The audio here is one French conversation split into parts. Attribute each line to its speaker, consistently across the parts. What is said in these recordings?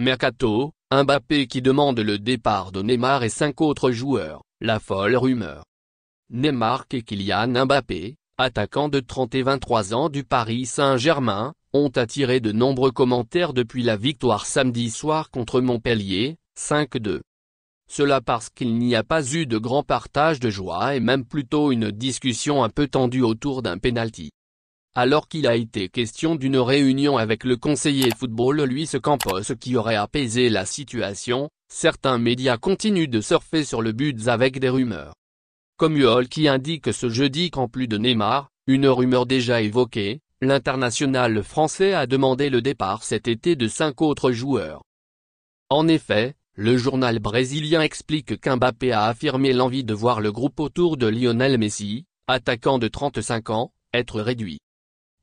Speaker 1: Mercato, Mbappé qui demande le départ de Neymar et cinq autres joueurs, la folle rumeur. Neymar et Kylian Mbappé, attaquants de 30 et 23 ans du Paris Saint-Germain, ont attiré de nombreux commentaires depuis la victoire samedi soir contre Montpellier, 5-2. Cela parce qu'il n'y a pas eu de grand partage de joie et même plutôt une discussion un peu tendue autour d'un pénalty. Alors qu'il a été question d'une réunion avec le conseiller football Luis Campos qui aurait apaisé la situation, certains médias continuent de surfer sur le but avec des rumeurs. Comme UOL qui indique ce jeudi qu'en plus de Neymar, une rumeur déjà évoquée, l'international français a demandé le départ cet été de cinq autres joueurs. En effet, le journal brésilien explique qu'Mbappé a affirmé l'envie de voir le groupe autour de Lionel Messi, attaquant de 35 ans, être réduit.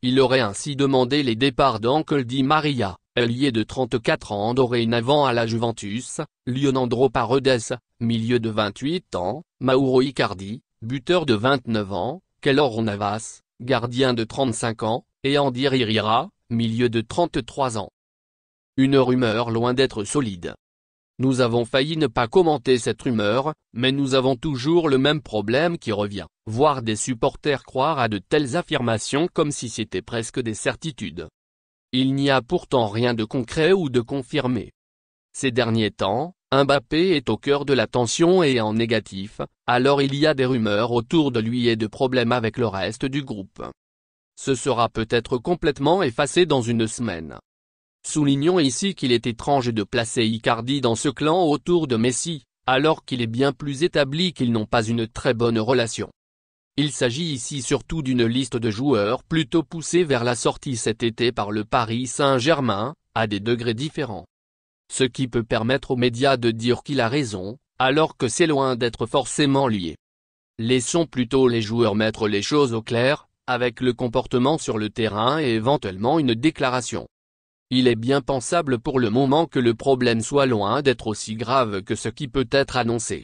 Speaker 1: Il aurait ainsi demandé les départs d'Ankel Di Maria, ailier de 34 ans dorénavant à la Juventus, Lionandro Paredes, milieu de 28 ans, Mauro Icardi, buteur de 29 ans, Kellor Navas, gardien de 35 ans, et Andy Ririra, milieu de 33 ans. Une rumeur loin d'être solide. Nous avons failli ne pas commenter cette rumeur, mais nous avons toujours le même problème qui revient. Voir des supporters croire à de telles affirmations comme si c'était presque des certitudes. Il n'y a pourtant rien de concret ou de confirmé. Ces derniers temps, Mbappé est au cœur de l'attention et en négatif, alors il y a des rumeurs autour de lui et de problèmes avec le reste du groupe. Ce sera peut-être complètement effacé dans une semaine. Soulignons ici qu'il est étrange de placer Icardi dans ce clan autour de Messi, alors qu'il est bien plus établi qu'ils n'ont pas une très bonne relation. Il s'agit ici surtout d'une liste de joueurs plutôt poussés vers la sortie cet été par le Paris Saint-Germain, à des degrés différents. Ce qui peut permettre aux médias de dire qu'il a raison, alors que c'est loin d'être forcément lié. Laissons plutôt les joueurs mettre les choses au clair, avec le comportement sur le terrain et éventuellement une déclaration. Il est bien pensable pour le moment que le problème soit loin d'être aussi grave que ce qui peut être annoncé.